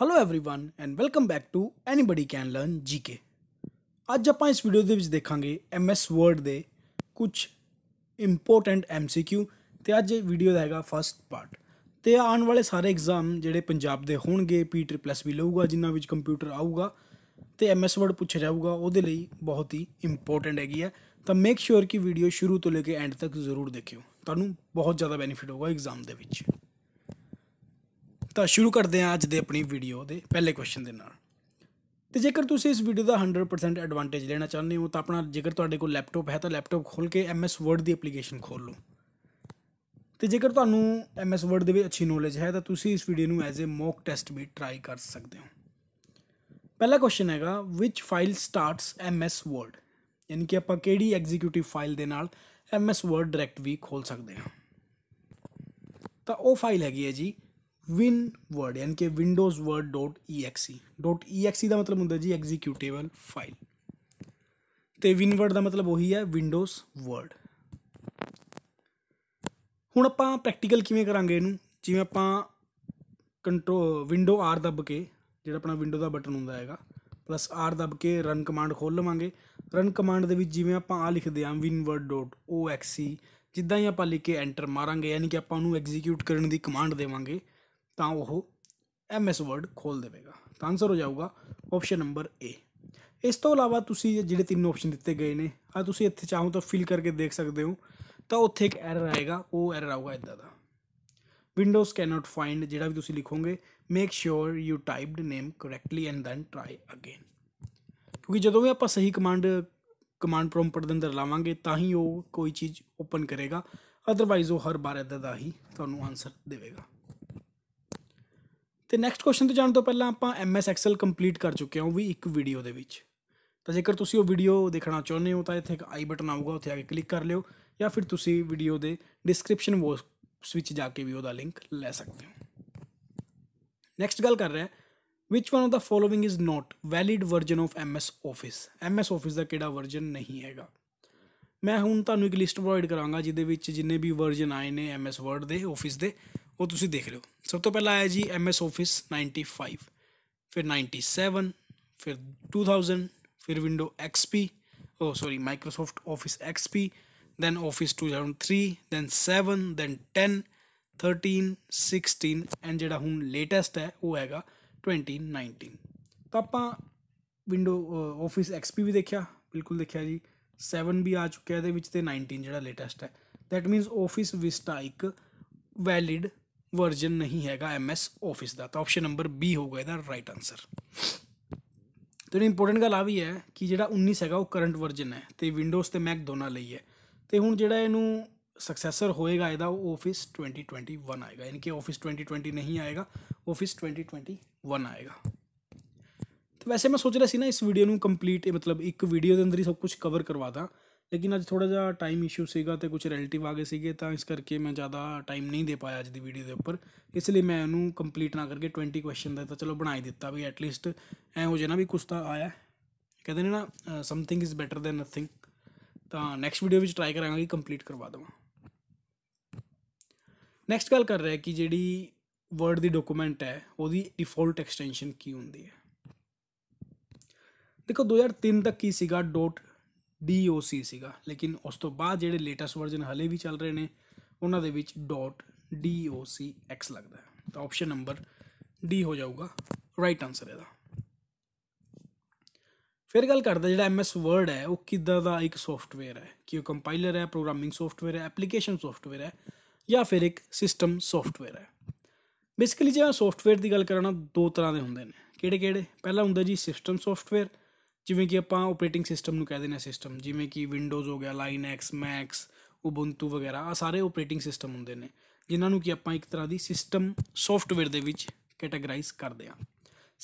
hello everyone and welcome back to anybody can learn GK ਅੱਜ ਆਪਾਂ ਇਸ video ਦੇ ਵਿੱਚ ਦੇਖਾਂਗੇ ਐਮਐਸ ਵਰਡ ਦੇ ਕੁਝ ਇੰਪੋਰਟੈਂਟ ਐਮਸੀਕਿਊ ਤੇ ਅੱਜ ਇਹ ਵੀਡੀਓ ਦਾ ਹੈਗਾ ਫਰਸਟ ਪਾਰਟ ਤੇ ਆਉਣ ਵਾਲੇ ਸਾਰੇ ਐਗਜ਼ਾਮ ਜਿਹੜੇ ਪੰਜਾਬ ਦੇ ਹੋਣਗੇ ਪੀ ਟ੍ਰਿਪਲਸ ਵੀ ਲਊਗਾ ਜਿੰਨਾਂ ਵਿੱਚ ਕੰਪਿਊਟਰ ਆਊਗਾ ਤੇ ਐਮਐਸ ਵਰਡ ਪੁੱਛਿਆ ਜਾਊਗਾ ਉਹਦੇ ਲਈ ਬਹੁਤ ਹੀ ਇੰਪੋਰਟੈਂਟ ਹੈਗੀ ਹੈ ਤਾਂ ਮੇਕ ਸ਼ੋਰ ਕਿ ਵੀਡੀਓ ਸ਼ੁਰੂ ਤੋਂ ਲੈ ਕੇ ਐਂਡ ਤੱਕ ਜ਼ਰੂਰ ਦੇਖਿਓ ਤੁਹਾਨੂੰ ਬਹੁਤ ਜ਼ਿਆਦਾ ਬੈਨੀਫਿਟ ਹੋਊਗਾ ਐਗਜ਼ਾਮ ਦੇ ਵਿੱਚ ਤਾਂ ਸ਼ੁਰੂ ਕਰਦੇ ਹਾਂ ਅੱਜ ਦੇ ਆਪਣੀ ਵੀਡੀਓ ਦੇ ਪਹਿਲੇ ਕੁਐਸਚਨ ਦੇ ਨਾਲ ਤੇ ਜੇਕਰ ਤੁਸੀਂ ਇਸ ਵੀਡੀਓ ਦਾ 100% ਐਡਵਾਂਟੇਜ ਲੈਣਾ ਚਾਹੁੰਦੇ ਹੋ ਤਾਂ ਆਪਣਾ ਜੇਕਰ ਤੁਹਾਡੇ ਕੋਲ ਲੈਪਟਾਪ ਹੈ ਤਾਂ ਲੈਪਟਾਪ ਖੋਲ ਕੇ MS Word ਦੀ ਐਪਲੀਕੇਸ਼ਨ ਖੋਲ ਲਓ ਤੇ ਜੇਕਰ ਤੁਹਾਨੂੰ MS Word ਦੇ ਵਿੱਚ ਅੱਛੀ ਨੋਲੇਜ ਹੈ ਤਾਂ ਤੁਸੀਂ ਇਸ ਵੀਡੀਓ ਨੂੰ ਐਜ਼ ਅ ਮੌਕ ਟੈਸਟ ਵੀ ਟਰਾਈ ਕਰ ਸਕਦੇ ਹੋ ਪਹਿਲਾ ਕੁਐਸਚਨ ਹੈਗਾ which file starts MS Word ਯਾਨੀ ਕਿ ਆਪਾਂ ਕਿਹੜੀ ਐਗਜ਼ੀਕਿਊਟਿਵ ਫਾਈਲ ਦੇ ਨਾਲ MS Word ਡਾਇਰੈਕਟ ਵੀ ਖੋਲ ਸਕਦੇ ਹਾਂ ਤਾਂ ਉਹ ਫਾਈਲ ਹੈਗੀ ਹੈ ਜੀ WinWord ਯਾਨੀ ਕਿ Windows Word.exe .exe ਦਾ ਮਤਲਬ ਹੁੰਦਾ ਜੀ ਐਗਜ਼ੀਕਿਊਟੇਬਲ ਫਾਈਲ ਤੇ WinWord ਦਾ ਮਤਲਬ ਉਹੀ ਹੈ Windows Word ਹੁਣ ਆਪਾਂ ਪ੍ਰੈਕਟੀਕਲ ਕਿਵੇਂ ਕਰਾਂਗੇ ਇਹਨੂੰ ਜਿਵੇਂ ਆਪਾਂ ਕੰਟਰੋ ਵਿੰਡੋ R ਦੱਬ ਕੇ ਜਿਹੜਾ ਆਪਣਾ ਵਿੰਡੋ ਦਾ ਬਟਨ ਹੁੰਦਾ ਹੈਗਾ ਪਲੱਸ R ਦੱਬ ਕੇ ਰਨ ਕਮਾਂਡ ਖੋਲ ਲਵਾਂਗੇ ਰਨ ਕਮਾਂਡ ਦੇ ਵਿੱਚ ਜਿਵੇਂ ਆਪਾਂ ਆ ਲਿਖਦੇ ਆਂ winword.exe ਜਿੱਦਾਂ ਹੀ ਆਪਾਂ ਲਿਖ ਕੇ ਐਂਟਰ ਮਾਰਾਂਗੇ ਯਾਨੀ ਕਿ ਆਪਾਂ ਉਹਨੂੰ ਐਗਜ਼ੀਕਿਊਟ ਕਰਨ ਦੀ ਕਮਾਂਡ ਦੇਵਾਂਗੇ ਤਾਂ ਉਹ ਐਮਐਸ ਵਰਡ ਖੋਲ ਦੇਵੇਗਾ ਤਾਂ ਆਨਸਰ ਹੋ ਜਾਊਗਾ ਆਪਸ਼ਨ ਨੰਬਰ ਏ ਇਸ ਤੋਂ ਇਲਾਵਾ ਤੁਸੀਂ ਜਿਹੜੇ ਤਿੰਨ ਆਪਸ਼ਨ ਦਿੱਤੇ ਗਏ ਨੇ ਆ ਤੁਸੀਂ ਇੱਥੇ ਚਾਹੋ ਤਾਂ ਫਿਲ ਕਰਕੇ ਦੇਖ ਸਕਦੇ ਹੋ ਤਾਂ ਉੱਥੇ ਇੱਕ ਐਰਰ ਆਏਗਾ ਉਹ ਐਰਰ ਆਊਗਾ ਇਦਾਂ ਦਾ ਵਿੰਡੋਜ਼ ਨਾਟ ਫਾਈਂਡ ਜਿਹੜਾ ਵੀ ਤੁਸੀਂ ਲਿਖੋਗੇ make sure you typed name correctly and then try again ਕਿਉਂਕਿ ਜਦੋਂ ਵੀ ਆਪਾਂ ਸਹੀ ਕਮਾਂਡ ਕਮਾਂਡ ਪ੍ਰੋਂਪਟ ਦੇ ਅੰਦਰ ਲਾਵਾਂਗੇ ਤਾਂ ਹੀ ਉਹ ਕੋਈ ਚੀਜ਼ ਓਪਨ ਕਰੇਗਾ ਅਦਰਵਾਈਜ਼ ਉਹ ਹਰ ਬਾਰ ਇਦਾਂ ਦਾ ਹੀ ਤੁਹਾਨੂੰ ਆਨਸਰ ਦੇਵੇਗਾ ਤੇ ਨੈਕਸਟ ਕੁਐਸਚਨ ਤੇ ਜਾਣ ਤੋਂ ਪਹਿਲਾਂ ਆਪਾਂ ਐਮਐਸ ਐਕਸਲ ਕੰਪਲੀਟ ਕਰ ਚੁੱਕੇ ਹਾਂ ਉਹ ਵੀ ਇੱਕ ਵੀਡੀਓ ਦੇ ਵਿੱਚ ਤਾਂ ਜੇਕਰ ਤੁਸੀਂ ਉਹ ਵੀਡੀਓ ਦੇਖਣਾ ਚਾਹੁੰਦੇ ਹੋ ਤਾਂ ਇੱਥੇ ਇੱਕ ਆਈ ਬਟਨ ਆਊਗਾ ਉੱਥੇ ਆ ਕੇ ਕਲਿੱਕ ਕਰ ਲਿਓ ਜਾਂ ਫਿਰ ਤੁਸੀਂ ਵੀਡੀਓ ਦੇ ਡਿਸਕ੍ਰਿਪਸ਼ਨ ਬਾਕਸ ਵਿੱਚ ਜਾ ਕੇ ਵੀ ਉਹਦਾ ਲਿੰਕ ਲੈ ਸਕਦੇ ਹੋ ਨੈਕਸਟ ਗੱਲ ਕਰ ਰਿਹਾ which one of the following is not valid version of MS Office MS Office ਦਾ ਕਿਹੜਾ ਵਰਜਨ ਨਹੀਂ ਹੈਗਾ ਮੈਂ ਹੁਣ ਤੁਹਾਨੂੰ ਇੱਕ ਲਿਸਟ ਪ੍ਰੋਵਾਈਡ ਕਰਾਂਗਾ ਜਿਹਦੇ ਵਿੱਚ ਜਿੰਨੇ ਵੀ ਵਰਜ਼ਨ ਆਏ ਨੇ MS Word ਦੇ ਆਫਿਸ ਦੇ ਉਹ ਤੁਸੀਂ ਦੇਖ ਲਿਓ ਸਭ ਤੋਂ ਪਹਿਲਾਂ ਆਇਆ ਜੀ MS Office 95 ਫਿਰ 97 ਫਿਰ 2000 ਫਿਰ window XP oh sorry Microsoft Office XP then Office 2003 then 7 then 10 13 16 and ਜਿਹੜਾ ਹੁਣ ਲੇਟੈਸਟ ਹੈ ਉਹ ਹੈਗਾ 2019 ਤਾਂ ਆਪਾਂ ਵਿੰਡੋ ਆਫਿਸ XP ਵੀ ਦੇਖਿਆ ਬਿਲਕੁਲ ਦੇਖਿਆ ਜੀ 7 ਵੀ ਆ ਚੁੱਕਿਆ ਇਹਦੇ ਵਿੱਚ ਤੇ 19 ਜਿਹੜਾ ਲੇਟੈਸਟ ਹੈ ਥੈਟ ਮੀਨਸ ਆਫਿਸ ਵਿਸਟਾ ਇੱਕ ਵੈਲਿਡ ਵਰਜਨ ਨਹੀਂ ਹੈਗਾ ਐਮਐਸ ਆਫਿਸ ਦਾ ਤਾਂ ਆਪਸ਼ਨ ਨੰਬਰ ਬੀ ਹੋਊਗਾ ਇਹਦਾ ਰਾਈਟ ਆਨਸਰ ਤੇ ਇਹ ਇੰਪੋਰਟੈਂਟ ਗੱਲ ਆ ਵੀ ਹੈ ਕਿ ਜਿਹੜਾ 19 ਹੈਗਾ ਉਹ ਕਰੰਟ ਵਰਜਨ ਹੈ ਤੇ ਵਿੰਡੋਜ਼ ਤੇ ਮੈਕ ਦੋਨਾਂ ਲਈ ਹੈ ਤੇ ਹੁਣ ਜਿਹੜਾ ਇਹਨੂੰ ਸਕਸੈਸਰ ਹੋਏਗਾ ਇਹਦਾ ਉਹ ਆਫਿਸ 2021 ਆਏਗਾ ਯਾਨੀ ਕਿ ਆਫਿਸ 2020 ਨਹੀਂ ਆਏਗਾ ਆਫਿਸ 2021 ਆਏਗਾ ਵੈਸੇ ਮੈਂ ਸੋਚ ਰਿਹਾ ਸੀ ਨਾ ਇਸ ਵੀਡੀਓ ਨੂੰ ਕੰਪਲੀਟ ਮਤਲਬ ਇੱਕ ਵੀਡੀਓ ਦੇ ਅੰਦਰ ਹੀ ਸਭ ਕੁਝ ਕਵਰ ਕਰਵਾ ਦਾਂ ਲੇਕਿਨ ਅੱਜ ਥੋੜਾ ਜਿਹਾ ਟਾਈਮ ਇਸ਼ੂ ਸੀਗਾ ਤੇ ਕੁਝ ਰਿਲੇਟਿਵ ਆ ਗਏ ਸੀਗੇ ਤਾਂ ਇਸ ਕਰਕੇ ਮੈਂ ਜ਼ਿਆਦਾ ਟਾਈਮ ਨਹੀਂ ਦੇ ਪਾਇਆ ਅੱਜ ਦੀ ਵੀਡੀਓ ਦੇ ਉੱਪਰ ਇਸ ਲਈ ਮੈਂ ਉਹਨੂੰ ਕੰਪਲੀਟ ਨਾ ਕਰਕੇ 20 ਕੁਐਸਚਨ ਦਾ ਤਾਂ ਚਲੋ ਬਣਾ ਹੀ ਦਿੱਤਾ ਵੀ ਐਟ ਲੀਸਟ ਐ ਹੋ ਜੇ ਨਾ ਵੀ ਕੁਝ ਤਾਂ ਆਇਆ ਕਹਿੰਦੇ ਨੇ ਨਾ something is better than nothing ਤਾਂ ਨੈਕਸਟ ਵੀਡੀਓ ਵਿੱਚ ਟਰਾਈ ਕਰਾਂਗਾ ਕਿ ਕੰਪਲੀਟ ਕਰਵਾ ਦਵਾਂ ਨੈਕਸਟ ਗੱਲ ਕਰ ਰਿਹਾ ਕਿ ਜਿਹੜੀ ਵਰਡ ਦੀ ਡਾਕੂਮੈਂਟ ਹੈ ਉਹਦੀ ਡਿਫਾਲਟ ਐਕਸਟੈਂਸ਼ਨ ਕੀ ਹੁੰਦੀ ਹੈ ਦੇਖੋ 2003 ਤੱਕ ਕੀ ਸੀਗਾ ਡੋਟ DOC ਸੀਗਾ ਲੇਕਿਨ ਉਸ ਤੋਂ ਬਾਅਦ ਜਿਹੜੇ ਲੇਟੈਸਟ ਵਰਜ਼ਨ ਹਲੇ ਵੀ ਚੱਲ ਰਹੇ ਨੇ ਉਹਨਾਂ ਦੇ ਵਿੱਚ ਡੋਟ DOCX ਲੱਗਦਾ ਹੈ ਤਾਂ ਆਪਸ਼ਨ ਨੰਬਰ ਡੀ ਹੋ ਜਾਊਗਾ ਰਾਈਟ ਆਨਸਰ ਇਹਦਾ ਫਿਰ ਗੱਲ ਕਰਦਾ ਜਿਹੜਾ MS Word ਹੈ ਉਹ ਕਿੱਦਾਂ ਦਾ ਇੱਕ ਸੌਫਟਵੇਅਰ ਹੈ ਕਿ ਉਹ ਕੰਪਾਈਲਰ ਹੈ ਪ੍ਰੋਗਰਾਮਿੰਗ ਸੌਫਟਵੇਅਰ ਹੈ ਐਪਲੀਕੇਸ਼ਨ ਸੌਫਟਵੇਅਰ ਹੈ ਜਾਂ ਫਿਰ ਇੱਕ ਸਿਸਟਮ ਸੌਫਟਵੇਅਰ ਹੈ ਬੇਸਿਕਲੀ ਜੇ ਸੌਫਟਵੇਅਰ ਦੀ ਗੱਲ ਕਰਾਂ ਨਾ ਦੋ ਤਰ੍ਹਾਂ ਦੇ ਹੁੰਦੇ ਨੇ ਕਿਹੜੇ ਕਿਹੜੇ ਪਹਿਲਾ ਹੁੰਦਾ ਜੀ ਸਿਸਟਮ ਸੌਫਟਵੇਅਰ ਜਿਵੇਂ ਕਿ ਆਪਾਂ ਆਪਰੇਟਿੰਗ ਸਿਸਟਮ ਨੂੰ ਕਹਿ ਦਿੰਦੇ ਆ ਸਿਸਟਮ ਜਿਵੇਂ ਕਿ ਵਿੰਡੋਜ਼ ਹੋ ਗਿਆ ਲਾਈਨੈਕਸ ਮੈਕਸ ਉਬੁੰਟੂ ਵਗੈਰਾ ਆ ਸਾਰੇ ਆਪਰੇਟਿੰਗ ਸਿਸਟਮ ਹੁੰਦੇ ਨੇ ਜਿਨ੍ਹਾਂ ਨੂੰ ਕਿ ਆਪਾਂ ਇੱਕ ਤਰ੍ਹਾਂ ਦੀ ਸਿਸਟਮ ਸੌਫਟਵੇਅਰ ਦੇ ਵਿੱਚ ਕੈਟਾਗਰਾਈਜ਼ ਕਰਦੇ ਆ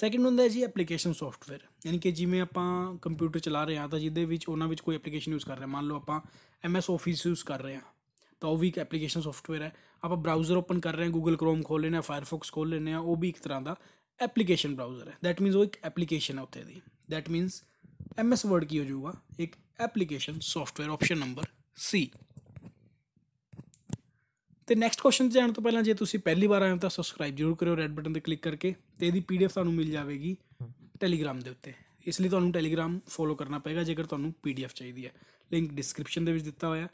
ਸੈਕਿੰਡ ਹੁੰਦਾ ਜੀ ਐਪਲੀਕੇਸ਼ਨ ਸੌਫਟਵੇਅਰ ਯਾਨੀ ਕਿ ਜਿਵੇਂ ਆਪਾਂ ਕੰਪਿਊਟਰ ਚਲਾ ਰਹੇ ਆ ਤਾਂ ਜਿਹਦੇ ਵਿੱਚ ਉਹਨਾਂ ਵਿੱਚ ਕੋਈ ਐਪਲੀਕੇਸ਼ਨ ਯੂਜ਼ ਕਰ ਰਹੇ ਮੰਨ ਲਓ ਆਪਾਂ ਐਮਐਸ ਆਫਿਸ ਯੂਜ਼ ਕਰ ਰਹੇ ਆ ਤਾਂ ਉਹ ਵੀ ਇੱਕ ਐਪਲੀਕੇਸ਼ਨ ਸੌਫਟਵੇਅਰ ਹੈ ਆਪਾਂ ਬਰਾਊਜ਼ਰ ਓਪਨ ਕਰ ਰਹੇ ਆ ਗੂਗਲ ਕ੍ਰੋਮ ਖੋਲ ਲੈਣਾ ਫਾਇਰਫੌਕਸ ਖੋਲ ਲੈਣਾ ਉਹ ਵੀ ਇੱਕ ਤਰ੍ਹਾਂ ਦਾ ਐਪਲੀਕੇਸ਼ਨ ਬਰਾਊਜ਼ਰ ਹੈ ਥੈਟ ਮੀਨਸ ਉਹ ਇੱਕ ਐਪਲੀਕੇਸ਼ਨ ਹੈ ਉੱਥੇ ਦੀ ਥੈਟ ਮੀਨਸ एमएस वर्ड ਕੀ ਹੋ ਜਾਊਗਾ ਇੱਕ application software option number C ਤੇ ਨੈਕਸਟ ਕੁਐਸਚਨ ਤੇ ਜਾਣ ਤੋਂ ਪਹਿਲਾਂ ਜੇ ਤੁਸੀਂ ਪਹਿਲੀ ਵਾਰ ਆਏ ਹੋ ਤਾਂ ਸਬਸਕ੍ਰਾਈਬ ਜਰੂਰ ਕਰਿਓ ਰੈੱਡ ਬਟਨ ਤੇ ਕਲਿੱਕ ਕਰਕੇ ਤੇ ਇਹਦੀ ਪੀਡੀਐਫ ਤੁਹਾਨੂੰ ਮਿਲ ਜਾਵੇਗੀ ਟੈਲੀਗ੍ਰਾਮ ਦੇ ਉੱਤੇ ਇਸ ਲਈ ਤੁਹਾਨੂੰ ਟੈਲੀਗ੍ਰਾਮ ਫੋਲੋ ਕਰਨਾ ਪਏਗਾ ਜੇਕਰ ਤੁਹਾਨੂੰ ਪੀਡੀਐਫ ਚਾਹੀਦੀ ਹੈ ਲਿੰਕ ਡਿਸਕ੍ਰਿਪਸ਼ਨ ਦੇ ਵਿੱਚ ਦਿੱਤਾ ਹੋਇਆ